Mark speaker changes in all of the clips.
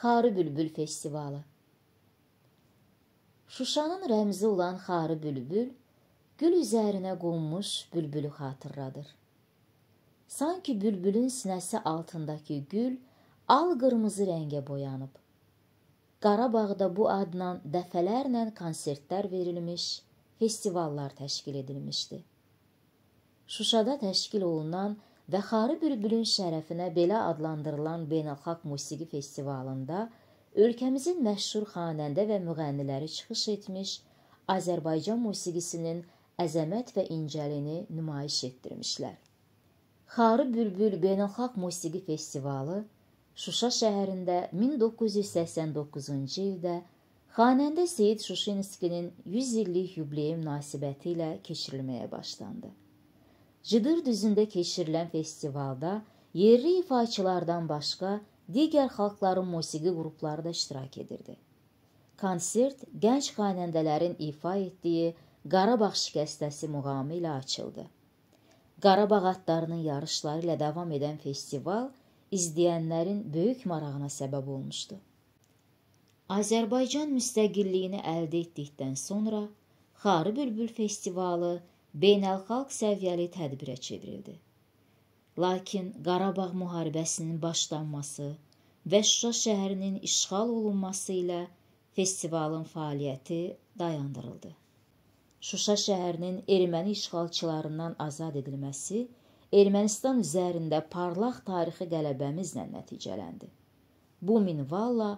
Speaker 1: Xarı Bülbül Festivalı Şuşanın rəmzi olan xarı bülbül, gül üzərinə qonmuş bülbülü xatırladır. Sanki bülbülün sinəsi altındakı gül al qırmızı rəngə boyanıb. Qarabağda bu adla dəfələrlə konsertlər verilmiş, festivallar təşkil edilmişdi. Şuşada təşkil olunan və Xarı Bülbülün şərəfinə belə adlandırılan beynəlxalq musiqi festivalında ölkəmizin məşhur xanəndə və müğənniləri çıxış etmiş, Azərbaycan musiqisinin əzəmət və incəliyini nümayiş etdirmişlər. Xarı Bülbül Beynəlxalq Musiqi Festivalı Şuşa şəhərində 1989-cu ildə xanəndə Seyid Şuşinskinin 100 illik yubileyi münasibəti ilə keçirilməyə başlandı. Cıdır düzündə keçirilən festivalda yerli ifaçılardan başqa digər xalqların musiqi qrupları da iştirak edirdi. Konsert gənc xanəndələrin ifa etdiyi Qarabağ şikəstəsi muğamı ilə açıldı. Qarabağ atlarının yarışları ilə davam edən festival izləyənlərin böyük marağına səbəb olmuşdu. Azərbaycan müstəqilliyini əldə etdikdən sonra Xarı Bülbül festivalı beynəlxalq səviyyəli tədbirə çevrildi. Lakin Qarabağ müharibəsinin başlanması və Şuşa şəhərinin işğal olunması ilə festivalın fəaliyyəti dayandırıldı. Şuşa şəhərinin erməni işğalçılarından azad edilməsi Ermənistan üzərində parlaq tarixi qələbəmizlə nəticələndi. Bu minvalla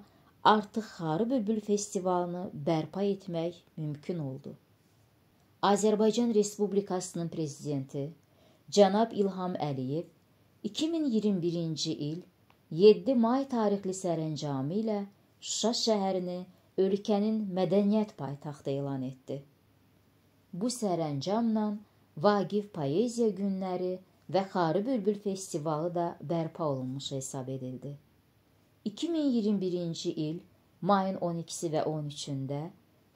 Speaker 1: artıq Xarı Bülbül festivalını bərpa etmək mümkün oldu. Azərbaycan Respublikasının prezidenti cənab İlham Əliyev 2021-ci il 7 may tarixli sərəncamı ilə Şuşa şəhərini ölkənin mədəniyyət paytaxtı elan etdi. Bu sərəncamla Vagif Poeziya günləri və Xarı Bülbül festivalı da bərpa olunmuş hesab edildi. 2021-ci il mayın 12-si və 13-də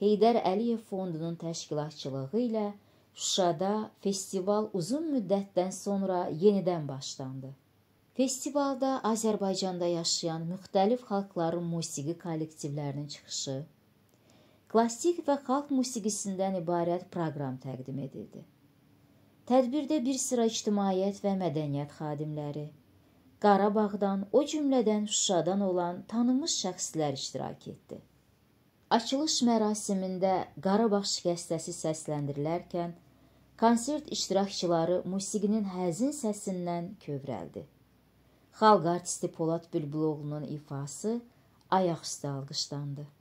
Speaker 1: Heydər Əliyev fondunun təşkilatçılığı ilə Şuşada festival uzun müddətdən sonra yenidən başlandı. Festivalda Azərbaycanda yaşayan müxtəlif xalqların musiqi kollektivlərinin çıxışı, klassik və xalq musiqisindən ibarət proqram təqdim edildi. Tədbirdə bir sıra ictimaiyyət və mədəniyyət xadimləri, Qarabağdan, o cümlədən Şuşadan olan tanınmış şəxslər iştirak etdi. Açılış mərasimində Qarabağ şikəstəsi səsləndirilərkən konsert iştirakçıları musiqinin həzin səsindən kövrəldi. Xalq artisti Polad Bülbüloğlunun ifası ayaq üstə alqışlandı.